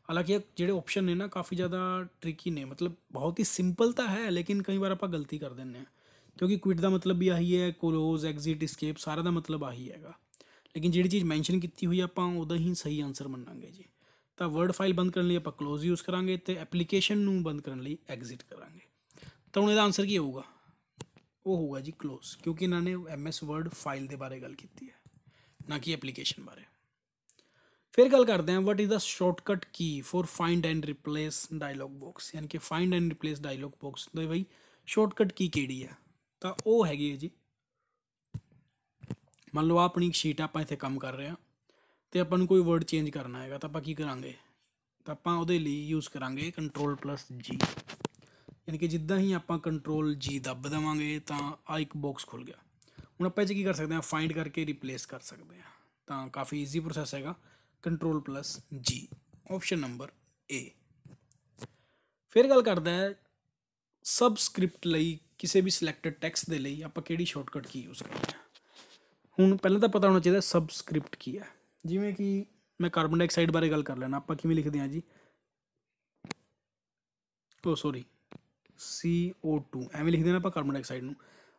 ਹਾਲਾਂਕਿ ਇਹ ਜਿਹੜੇ ਆਪਸ਼ਨ ਨੇ ਨਾ ਕਾਫੀ ਜ਼ਿਆਦਾ ਟ੍ਰਿਕੀ ਨੇ ਮਤਲਬ ਬਹੁਤ ਹੀ ਸਿੰਪਲ ਤਾਂ ਹੈ ਲੇਕਿਨ ਕਈ ਵਾਰ ਆਪਾਂ ਗਲਤੀ ਕਰ ਦਿੰਨੇ ਆ ਕਿਉਂਕਿ ਕੁਇਟ ਦਾ ਮਤਲਬ ਵੀ ਆਹੀ ਹੈ ਕਲੋਜ਼ ਐਗਜ਼ਿਟ ਐਸਕੇਪ ਸਾਰਾ ਦਾ ਮਤਲਬ ਆਹੀ ਹੈਗਾ ਲੇਕਿਨ ਜਿਹੜੀ ਚੀਜ਼ ਮੈਂਸ਼ਨ ਕੀਤੀ ਹੋਈ ਆਪਾਂ ਉਹਦਾ ਹੀ ਸਹੀ ਆਨਸਰ ਮੰਨਾਂਗੇ ਜੀ ਤਾਂ ਵਰਡ ਫਾਈਲ ਬੰਦ ਕਰਨ ਲਈ ਆਪਾਂ ক্লোਜ਼ ਯੂਜ਼ ਕਰਾਂਗੇ ਤੇ ਐਪਲੀਕੇਸ਼ਨ ਨੂੰ ਬੰਦ ਕਰਨ ਲਈ ਐਗਜ਼ਿਟ ਕਰਾਂਗੇ ਤਾਂ ਹੁਣ ਇਹਦਾ ਆਨਸਰ ਕੀ ਹੋਊਗਾ ਉਹ ਹੋਊਗਾ ਜੀ ক্লোਜ਼ ਕਿਉਂਕਿ ਇਹਨਾਂ ਨੇ ਐਮਐਸ ਵਰਡ ਫਾਈਲ ਦੇ ਬਾਰੇ ਗੱਲ ਕੀਤੀ ਹੈ ਨਾ ਕਿ ਐਪਲੀਕੇਸ਼ਨ ਬਾਰੇ ਫਿਰ ਗੱਲ ਕਰਦੇ ਹਾਂ what is the shortcut key for find and replace dialog box ਯਾਨੀ ਕਿ find and replace dialog box ਦੇ ਬਈ ਸ਼ਾਰਟਕਟ ਕੀ ਕਿਹੜੀ ਹੈ ਤਾਂ ਉਹ ਹੈਗੀ ਹੈ ਜੀ ਮੰਨ ਲਓ ਆਪਣੀ ਇੱਕ ਸ਼ੀਟ ਆਪਾਂ ਇੱਥੇ ਕੰਮ ਕਰ ਰਹੇ ਆ ਤੇ ਆਪਾਂ ਨੂੰ ਕੋਈ ਵਰਡ ਚੇਂਜ ਕਰਨਾ ਹੈਗਾ ਤਾਂ ਆਪਾਂ ਕੀ ਕਰਾਂਗੇ ਤਾਂ ਆਪਾਂ ਉਹਦੇ ਲਈ ਯੂਜ਼ ਕਰਾਂਗੇ ਕੰਟਰੋਲ ਪਲੱਸ ਜੀ ਯਾਨੀ ਕਿ ਜਿੱਦਾਂ ਹੀ ਆਪਾਂ ਕੰਟਰੋਲ ਜੀ ਦੱਬ ਦਵਾਂਗੇ ਤਾਂ ਆ ਇੱਕ ਬਾਕਸ ਖੁੱਲ ਗਿਆ ਹੁਣ ਆਪਾਂ ਇਹ ਚ ਕੀ ਕਰ ਸਕਦੇ ਆ ਫਾਈਂਡ ਕਰਕੇ ਰਿਪਲੇਸ ਕਰ ਸਕਦੇ ਆ ਤਾਂ ਕਾਫੀ ਈਜ਼ੀ ਪ੍ਰੋਸੈਸ ਹੈਗਾ control plus G option number A ਫਿਰ ਗੱਲ ਕਰਦਾ ਹੈ ਸਬਸਕ੍ਰਿਪਟ ਲਈ ਕਿਸੇ ਵੀ ਸਿਲੈਕਟਡ ਟੈਕਸਟ ਦੇ ਲਈ ਆਪਾਂ ਕਿਹੜੀ ਸ਼ਾਰਟਕਟ ਕੀ ਯੂਜ਼ ਕਰਦੇ ਆ ਹੁਣ ਪਹਿਲਾਂ ਤਾਂ ਪਤਾ ਹੋਣਾ ਚਾਹੀਦਾ ਸਬਸਕ੍ਰਿਪਟ ਕੀ ਹੈ ਜਿਵੇਂ ਕਿ ਮੈਂ ਕਾਰਬਨ ਡਾਈਆਕਸਾਈਡ ਬਾਰੇ ਗੱਲ ਕਰ ਲੈਣਾ ਆਪਾਂ ਕਿਵੇਂ ਲਿਖਦੇ ਹਾਂ ਜੀ ਓ ਸੌਰੀ CO2 ਐਵੇਂ ਲਿਖ ਦੇਣਾ ਆਪਾਂ ਕਾਰਬਨ ਡਾਈਆਕਸਾਈਡ ਨੂੰ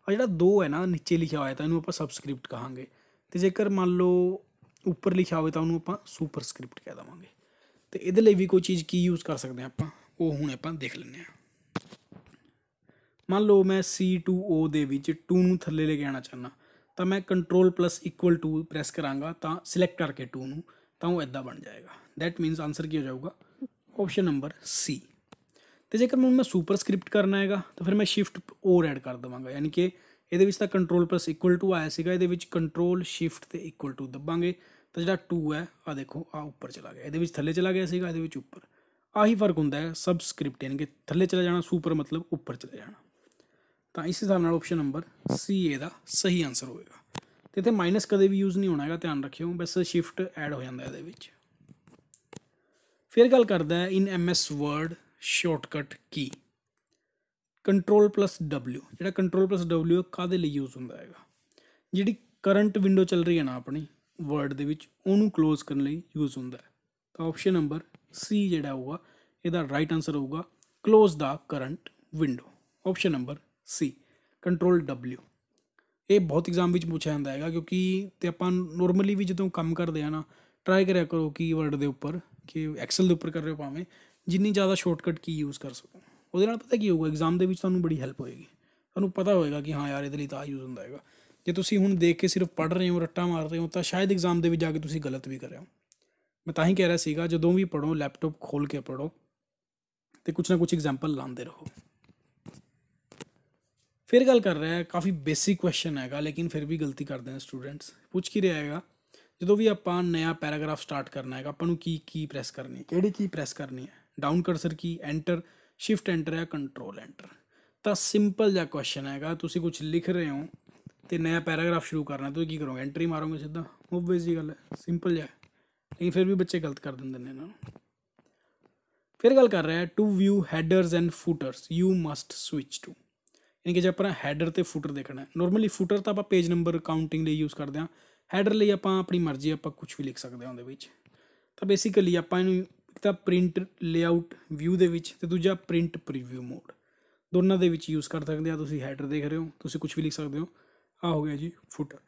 ਆ ਜਿਹੜਾ 2 ਹੈ ਨਾ ਨੀਚੇ ਲਿਖਿਆ ਹੋਇਆ ਤਾਂ ਇਹਨੂੰ ਆਪਾਂ ਸਬਸਕ੍ਰਿਪਟ ਕਹਾਂਗੇ ਤੇ ਜੇਕਰ ਮੰਨ ਲਓ ਉੱਪਰ ਲਿਖਿਆ ਹੋਵੇ ਤਾਂ ਉਹਨੂੰ ਆਪਾਂ ਸੁਪਰਸਕ੍ਰਿਪਟ ਕਹਿ ਦਵਾਂਗੇ ਤੇ ਇਹਦੇ ਲਈ ਵੀ ਕੋਈ ਚੀਜ਼ ਕੀ ਯੂਜ਼ ਕਰ ਸਕਦੇ ਆ ਆਪਾਂ ਉਹ ਹੁਣ ਆਪਾਂ ਦੇਖ ਲੈਂਦੇ ਆ ਮੰਨ ਲਓ ਮੈਂ C2O ਦੇ ਵਿੱਚ 2 ਨੂੰ ਥੱਲੇ ਲੈ ਕੇ ਆਣਾ ਚਾਹਨਾ ਤਾਂ ਮੈਂ control plus equal to press ਕਰਾਂਗਾ ਤਾਂ ਸਿਲੈਕਟ ਕਰਕੇ 2 ਨੂੰ ਤਾਂ ਉਹ ਇਦਾਂ ਬਣ ਜਾਏਗਾ ਥੈਟ ਮੀਨਸ ਆਨਸਰ ਕੀ ਹੋ ਜਾਊਗਾ ਆਪਸ਼ਨ ਨੰਬਰ ਸੀ ਤੇ ਜੇਕਰ ਮੈਨੂੰ ਮੈਂ ਸੁਪਰਸਕ੍ਰਿਪਟ ਕਰਨਾ ਹੈਗਾ ਤਾਂ ਫਿਰ ਮੈਂ ਸ਼ਿਫਟ ਔਰ ਐਡ ਕਰ ਦਵਾਂਗਾ ਯਾਨੀ ਕਿ ਇਹਦੇ ਵਿੱਚ ਤਾਂ ਕੰਟਰੋਲ ਪਲੱਸ ਇਕੁਅਲ ਟੂ ਆਇਆ ਸੀਗਾ ਇਹਦੇ ਵਿੱਚ ਕੰਟਰੋਲ ਸ਼ਿਫਟ ਤੇ ਇਕੁਅਲ ਟੂ ਦਬਾਂਗੇ ਤਾਂ ਜਿਹੜਾ 2 ਹੈ ਆ ਦੇਖੋ ਆ ਉੱਪਰ ਚਲਾ ਗਿਆ ਇਹਦੇ ਵਿੱਚ ਥੱਲੇ ਚਲਾ ਗਿਆ ਸੀਗਾ ਇਹਦੇ ਵਿੱਚ ਉੱਪਰ ਆਹੀ ਫਰਕ ਹੁੰਦਾ ਹੈ ਸਬਸਕ੍ਰਿਪਟ ਯਾਨੀ ਕਿ ਥੱਲੇ ਚਲਾ ਜਾਣਾ ਸੁਪਰ ਮਤਲਬ ਉੱਪਰ ਚਲਾ ਜਾਣਾ ਤਾਂ ਇਸ ਹਿਸਾਬ ਨਾਲ ਆਪਸ਼ਨ ਨੰਬਰ ਸੀ ਏ ਦਾ ਸਹੀ ਆਨਸਰ ਹੋਵੇਗਾ ਤੇ ਇੱਥੇ ਮਾਈਨਸ ਕਦੇ ਵੀ ਯੂਜ਼ ਨਹੀਂ ਹੋਣਾ ਹੈਗਾ ਧਿਆਨ ਰੱਖਿਓ ਬਸ ਸ਼ਿਫਟ ਐਡ ਹੋ ਜਾਂਦਾ ਇਹਦੇ ਵਿੱਚ ਫਿਰ ਗੱਲ ਕਰਦਾ ਹੈ in M S word shortcut ਕੀ ਕੰਟਰੋਲ ਪਲੱਸ W ਜਿਹੜਾ ਕੰਟਰੋਲ ਪਲੱਸ W ਕਾਦੇ ਲਈ ਯੂਜ਼ ਹੁੰਦਾ ਹੈਗਾ ਜਿਹੜੀ ਕਰੰਟ ਵਿੰਡੋ ਚੱਲ ਰਹੀ ਹੈ ਨਾ ਆਪਣੀ ਵਰਡ ਦੇ ਵਿੱਚ ਉਹਨੂੰ ক্লোਜ਼ ਕਰਨ ਲਈ ਯੂਜ਼ ਹੁੰਦਾ ਹੈ ਤਾਂ ਆਪਸ਼ਨ ਨੰਬਰ ਸੀ ਜਿਹੜਾ ਹੋਊਗਾ ਇਹਦਾ ਰਾਈਟ ਆਨਸਰ ਹੋਊਗਾ close the current window option number C control W ਇਹ ਬਹੁਤ ਐਗਜ਼ਾਮ ਵਿੱਚ ਪੁੱਛਿਆ ਜਾਂਦਾ ਹੈਗਾ ਕਿਉਂਕਿ ਤੇ ਆਪਾਂ ਨਾਰਮਲੀ ਵੀ ਜਦੋਂ ਕੰਮ ਕਰਦੇ ਆ ਨਾ ਟਰਾਈ ਕਰਿਆ ਕਰੋ ਕੀਵਰਡ ਦੇ ਉੱਪਰ ਕਿ ਐਕਸਲ ਦੇ ਉੱਪਰ ਕਰ ਰਹੇ ਹੋ ਭਾਵੇਂ ਜਿੰਨੀ ਜ਼ਿਆਦਾ ਸ਼ਾਰਟਕਟ ਕੀ ਯੂਜ਼ ਕਰ ਸਕੋ ਉਹਦੇ ਨਾਲ ਪਤਾ ਕੀ ਹੋਊਗਾ ਐਗਜ਼ਾਮ ਦੇ ਵਿੱਚ ਤੁਹਾਨੂੰ ਬੜੀ ਹੈਲਪ ਹੋਏਗੀ ਤੁਹਾਨੂੰ ਪਤਾ ਹੋਏਗਾ ਕਿ ਹਾਂ ਯਾਰ ਇਹਦੇ ਲਈ ਤਾਂ ਯੂਜ਼ ਹੁੰਦਾ ਹੈਗਾ ਜੇ ਤੁਸੀਂ ਹੁਣ ਦੇਖ ਕੇ ਸਿਰਫ ਪੜ੍ਹ ਰਹੇ ਹੋ ਰੱਟਾ ਮਾਰ ਰਹੇ ਹੋ ਤਾਂ ਸ਼ਾਇਦ ਐਗਜ਼ਾਮ ਦੇ ਵਿੱਚ ਜਾ ਕੇ ਤੁਸੀਂ ਗਲਤ ਵੀ ਕਰ ਰਹੇ ਹੋ ਮੈਂ ਤਾਂ ਹੀ ਕਹਿ ਰਿਹਾ ਸੀਗਾ ਜਦੋਂ ਵੀ ਪੜੋ ਲੈਪਟਾਪ ਖੋਲ ਕੇ ਪੜੋ ਤੇ ਕੁਝ ਨਾ ਕੁਝ ਐਗਜ਼ਾਮਪਲ ਲਾਉਂਦੇ ਰਹੋ ਫਿਰ ਗੱਲ ਕਰ ਰਿਹਾ ਹੈ ਕਾਫੀ ਬੇਸਿਕ ਕੁਐਸਚਨ ਹੈਗਾ ਲੇਕਿਨ ਫਿਰ ਵੀ ਗਲਤੀ ਕਰਦੇ ਨੇ ਸਟੂਡੈਂਟਸ ਪੁੱਛ ਕੀ ਰਿਹਾ ਹੈਗਾ ਜਦੋਂ ਵੀ ਆਪਾਂ ਨਵਾਂ ਪੈਰਾਗ੍ਰਾਫ ਸਟਾਰਟ ਕਰਨਾ ਹੈਗਾ ਆਪਾਂ ਨੂੰ ਕੀ ਕੀ ਪ੍ਰੈਸ ਕਰਨੀ ਹੈ ਕਿਹੜੀ ਕੀ ਪ੍ਰੈਸ ਕਰਨੀ ਹੈ down cursor key enter shift enter ਹੈ ਕੰਟਰੋਲ ਐਂਟਰ ਤਾਂ ਸਿੰਪਲ ਜਿਹਾ ਕੁਐਸਚਨ ਹੈਗਾ ਤੁਸੀਂ ਕੁਝ ਲਿਖ ਰਹੇ ਹੋ ਤੇ ਨਵਾਂ ਪੈਰਾਗ੍ਰਾਫ ਸ਼ੁਰੂ ਕਰਨਾ ਤੁਸੀਂ ਕੀ ਕਰੋਗੇ ਐਂਟਰੀ ਮਾਰੋਗੇ ਸਿੱਧਾ ਓਬਵੀਅਸ ਜੀ ਗੱਲ ਹੈ ਸਿੰਪਲ ਜਿਹਾ ਲੇਕਿਨ ਫਿਰ ਵੀ ਬੱਚੇ ਗਲਤ ਕਰ ਦਿੰਦੇ ਨੇ ਇਹਨਾਂ ਨੂੰ ਫਿਰ ਗੱਲ ਕਰ ਰਿਹਾ ਹੈ to view headers and footers you must switch to ਯਾਨੀ ਕਿ ਜੇ ਆਪਾਂ ਹੈਡਰ ਤੇ ਫੁੱਟਰ ਦੇਖਣਾ ਨਾਰਮਲੀ ਫੁੱਟਰ ਤਾਂ ਆਪਾਂ ਪੇਜ ਨੰਬਰ ਕਾਊਂਟਿੰਗ ਲਈ ਯੂਜ਼ ਕਰਦੇ ਆ ਹੈਡਰ ਲਈ ਆਪਾਂ ਆਪਣੀ ਮਰਜ਼ੀ ਆਪਾਂ ਕੁਝ ਵੀ ਲਿਖ ਸਕਦੇ ਹਾਂ ਉਹਦੇ ਵਿੱਚ ਤਾਂ ਬੇਸਿਕਲੀ ਆਪਾਂ ਇਹਨੂੰ ਇੱਕ ਤਾਂ ਪ੍ਰਿੰਟ ਲੇਆਊਟ ਵਿਊ ਦੇ ਵਿੱਚ ਤੇ ਦੂਜਾ ਪ੍ਰਿੰਟ ਪ੍ਰੀਵਿਊ ਮੋਡ ਦੋਨਾਂ ਦੇ ਵਿੱਚ ਯੂਜ਼ ਕਰ ਸਕਦੇ ਆ ਤੁਸੀਂ ਹੈਡਰ ਦੇਖ ਰਹੇ ਹੋ ਤੁਸੀਂ ਕੁਝ ਵੀ ਲਿਖ ਸਕਦੇ ਹੋ ਆ ਹੋ ਗਿਆ ਜੀ ਫੁੱਟਰ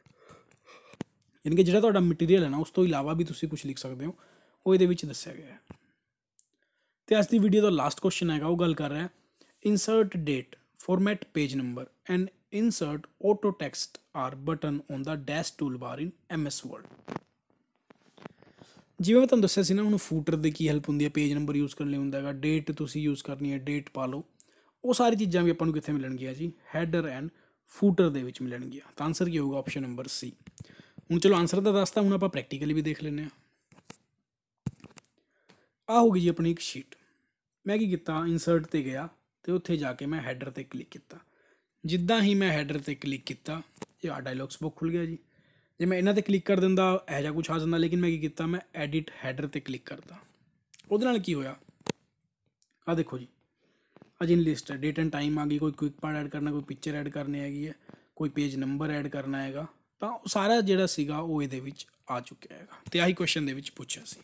ਯਾਨੀ ਕਿ ਜਿਹੜਾ ਤੁਹਾਡਾ ਮਟੀਰੀਅਲ ਹੈ ਨਾ ਉਸ ਤੋਂ ਇਲਾਵਾ ਵੀ ਤੁਸੀਂ ਕੁਝ ਲਿਖ ਸਕਦੇ ਹੋ ਉਹ ਇਹਦੇ ਵਿੱਚ ਦੱਸਿਆ ਗਿਆ ਹੈ ਤੇ ਅੱਜ ਦੀ ਵੀਡੀਓ ਦਾ ਲਾਸਟ ਕੁਐਸਚਨ ਹੈਗਾ ਉਹ ਗੱਲ ਕਰ ਰਿਹਾ insert date format page number and insert auto text or button on the dash toolbar in MS Word ਜਿਵੇਂ ਮੈਂ ਤੁਹਾਨੂੰ ਦੱਸਿਆ ਸੀ ਨਾ ਹੁਣ ਫੂਟਰ ਦੇ ਕੀ ਹੈਲਪ ਹੁੰਦੀ ਹੈ ਪੇਜ ਨੰਬਰ ਯੂਜ਼ ਕਰਨ ਲਈ ਹੁੰਦਾ ਹੈਗਾ ਡੇਟ ਤੁਸੀਂ ਯੂਜ਼ ਕਰਨੀ ਹੈ ਡੇਟ ਪਾ ਲਓ ਉਹ ਸਾਰੀ ਚੀਜ਼ਾਂ ਵੀ ਆਪਾਂ ਨੂੰ ਕਿੱਥੇ ਮਿਲਣਗੀਆਂ ਜੀ ਹੈਡਰ ਐਂਡ ਫੂਟਰ ਦੇ ਵਿੱਚ ਮਿਲਣਗੀਆਂ ਤਾਂ ਆਨਸਰ ਕੀ ਹੋਊਗਾ ਆਪਸ਼ਨ ਨੰਬਰ ਸੀ ਹੁਣ ਚਲੋ ਆਨਸਰ ਦਾ ਦੱਸਦਾ ਹੁਣ ਆਪਾਂ ਪ੍ਰੈਕਟੀਕਲੀ ਵੀ ਦੇਖ ਲੈਂਦੇ ਆ ਆ ਹੋ ਗਈ ਜੀ ਆਪਣੀ ਇੱਕ ਸ਼ੀਟ ਮੈਂ ਕੀ ਕੀਤਾ ਇਨਸਰਟ ਤੇ ਗਿਆ ਤੇ ਉੱਥੇ ਜਾ ਕੇ ਮੈਂ ਹੈਡਰ ਤੇ ਕਲਿੱਕ ਕੀਤਾ ਜਿੱਦਾਂ ਹੀ ਮੈਂ ਹੈਡਰ ਤੇ ਕਲਿੱਕ ਕੀਤਾ ਇਹ ਆ ਡਾਇਲੌਗਸ ਬੁੱਕ ਖੁੱਲ ਗਿਆ ਜੀ ਜੇ ਮੈਂ ਇਹਨਾਂ ਤੇ ਕਲਿੱਕ ਕਰ ਦਿੰਦਾ ਇਹ ਜਾ ਕੁਝ ਆ ਜਾਂਦਾ ਲੇਕਿਨ ਮੈਂ ਕੀ ਕੀਤਾ ਮੈਂ ਐਡਿਟ ਹੈਡਰ ਤੇ ਕਲਿੱਕ ਕਰਦਾ ਉਹਦੇ ਨਾਲ ਕੀ ਹੋਇਆ ਆ ਦੇਖੋ ਜੀ ਅਜਿਨ ਲਿਸਟ ਹੈ ਡੇਟ ਐਂਡ ਟਾਈਮ ਆ ਗਈ ਕੋਈ ਕੁਇਕ ਪਾਰਟ ਐਡ ਕਰਨਾ ਕੋਈ ਪਿਕਚਰ ਐਡ ਕਰਨੀ ਹੈਗੀ ਹੈ ਕੋਈ ਪੇਜ ਨੰਬਰ ਐਡ ਕਰਨਾ ਹੈਗਾ ਤਾਂ ਸਾਰਾ ਜਿਹੜਾ ਸੀਗਾ ਉਹ ਇਹਦੇ ਵਿੱਚ ਆ ਚੁੱਕਿਆ ਹੈਗਾ ਤੇ ਆਹੀ ਕੁਐਸਚਨ ਦੇ ਵਿੱਚ ਪੁੱਛਿਆ ਸੀ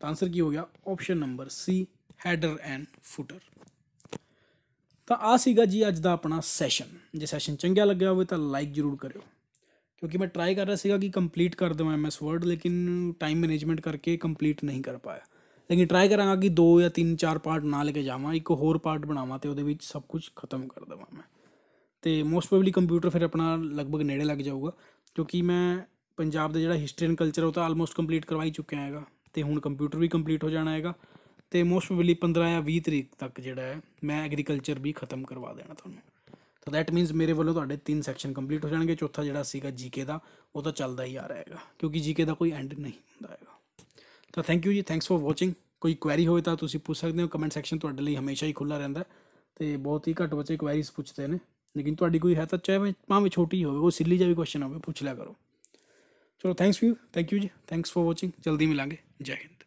ਤਾਂ ਆਨਸਰ ਕੀ ਹੋ ਗਿਆ option number C header and footer ਤਾਂ ਆ ਸੀਗਾ ਜੀ ਅੱਜ ਦਾ ਆਪਣਾ ਸੈਸ਼ਨ ਜੇ ਸੈਸ਼ਨ ਚੰਗਾ ਲੱਗਿਆ ਹੋਵੇ ਤਾਂ ਲਾਈਕ ਜ਼ਰੂਰ ਕਰਿਓ ਕਿਉਂਕਿ ਮੈਂ ਟਰਾਈ ਕਰ ਰਿਹਾ ਸੀਗਾ ਕਿ ਕੰਪਲੀਟ ਕਰ ਦਵਾਂ ਐਮਐਸ ਵਰਡ ਲੇਕਿਨ ਟਾਈਮ ਮੈਨੇਜਮੈਂਟ ਕਰਕੇ ਕੰਪਲੀਟ ਨਹੀਂ ਕਰ ਪਾਇਆ ਲੇਕਿਨ ਟਰਾਈ ਕਰਾਂਗਾ ਕਿ 2 ਜਾਂ 3 4 ਪਾਰਟ ਨਾ ਲੈ ਕੇ ਜਾਵਾਂ ਇੱਕ ਹੋਰ ਪਾਰਟ ਬਣਾਵਾਂ ਤੇ ਉਹਦੇ ਵਿੱਚ ਸਭ ਕੁਝ ਖਤਮ ਕਰ ਦਵਾਂ ਮੈਂ ਤੇ ਮੋਸਟ ਪ੍ਰੋਬਬਲੀ ਕੰਪਿਊਟਰ ਫਿਰ ਆਪਣਾ ਲਗਭਗ ਨੇੜੇ ਲੱਗ ਜਾਊਗਾ ਕਿਉਂਕਿ ਮੈਂ ਪੰਜਾਬ ਦਾ ਜਿਹੜਾ ਹਿਸਟਰੀ ਐਂਡ ਕਲਚਰ ਉਹ ਤਾਂ ਆਲਮੋਸਟ ਕੰਪਲੀਟ ਕਰਵਾਈ ਚੁੱਕਿਆ ਹੈਗਾ ਤੇ ਹੁਣ ਕੰਪਿਊਟਰ ਵੀ ਕੰਪਲੀਟ ਹੋ ਜਾਣਾ ਹੈਗਾ ਤੇ ਮੋਸਟ ਪ੍ਰੋਬਬਲੀ 15 ਜਾਂ 20 ਤਰੀਕ ਤੱਕ ਜਿਹੜਾ ਹੈ ਮੈਂ ਐਗਰੀਕਲਚਰ ਵੀ ਖਤਮ ਕਰਵਾ ਦੇਣਾ ਤੁਹਾਨੂੰ ਸੋ ਦੈਟ ਮੀਨਸ ਮੇਰੇ ਵੱਲੋਂ ਤੁਹਾਡੇ ਤਿੰਨ ਸੈਕਸ਼ਨ ਕੰਪਲੀਟ ਹੋ ਜਾਣਗੇ ਚੌਥਾ ਜਿਹੜਾ ਸੀਗਾ ਜੀਕੇ ਦਾ ਉਹ ਤਾਂ ਚੱਲਦਾ ਹੀ ਆ ਰਹੇਗਾ ਕਿਉਂਕਿ ਜੀਕੇ ਦਾ ਕੋਈ ਐਂਡ ਨਹੀਂ ਹੁੰਦਾ ਹੈਗਾ ਤਾਂ ਥੈਂਕ ਯੂ ਜੀ ਥੈਂਕਸ ਫॉर ਵਾਚਿੰਗ ਕੋਈ ਕੁਐਰੀ ਹੋਵੇ ਤਾਂ ਤੁਸੀਂ ਪੁੱਛ ਸਕਦੇ ਹੋ ਕਮੈਂਟ ਸੈਕਸ਼ਨ ਤੁਹਾਡੇ ਲਈ ਹਮੇਸ਼ਾ ਹੀ ਖੁੱਲਾ ਰਹਿੰਦਾ ਤੇ ਬਹੁਤ ਹੀ ਘੱਟ ਬੱਚੇ ਕੁਐਰੀਜ਼ ਪੁੱਛਦੇ ਨੇ ਲੇਕਿਨ ਤੁਹਾਡੀ ਕੋਈ ਹੈ ਤਾਂ ਚਾਹੇ ਭਾਵੇਂ ਛੋਟੀ ਹੋਵੇ ਉਹ ਸਿੱਲੀ ਜਿਹਾ ਵੀ ਕੁਐਸਚਨ ਹੋਵੇ ਪੁੱਛ ਲਿਆ ਕਰੋ ਚਲੋ ਥੈਂਕਸ ਯੂ ਥੈਂਕ ਯੂ ਜੀ ਥੈਂਕਸ ਫॉर ਵਾਚਿੰਗ ਜਲਦੀ ਮਿਲਾਂਗੇ ਜੈ ਹਿੰਦ